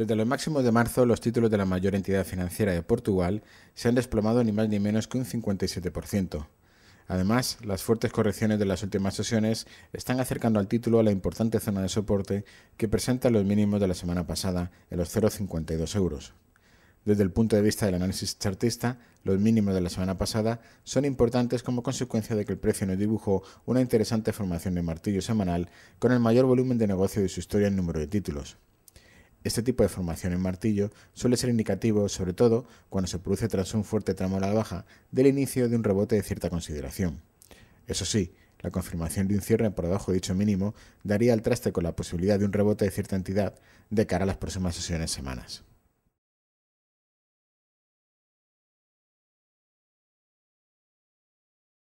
Desde los máximos de marzo, los títulos de la mayor entidad financiera de Portugal se han desplomado ni más ni menos que un 57%. Además, las fuertes correcciones de las últimas sesiones están acercando al título a la importante zona de soporte que presenta los mínimos de la semana pasada en los 0,52 euros. Desde el punto de vista del análisis chartista, los mínimos de la semana pasada son importantes como consecuencia de que el precio nos dibujó una interesante formación de martillo semanal con el mayor volumen de negocio de su historia en número de títulos. Este tipo de formación en martillo suele ser indicativo, sobre todo cuando se produce tras un fuerte tramo a la baja, del inicio de un rebote de cierta consideración. Eso sí, la confirmación de un cierre por debajo de dicho mínimo daría al traste con la posibilidad de un rebote de cierta entidad de cara a las próximas sesiones semanas.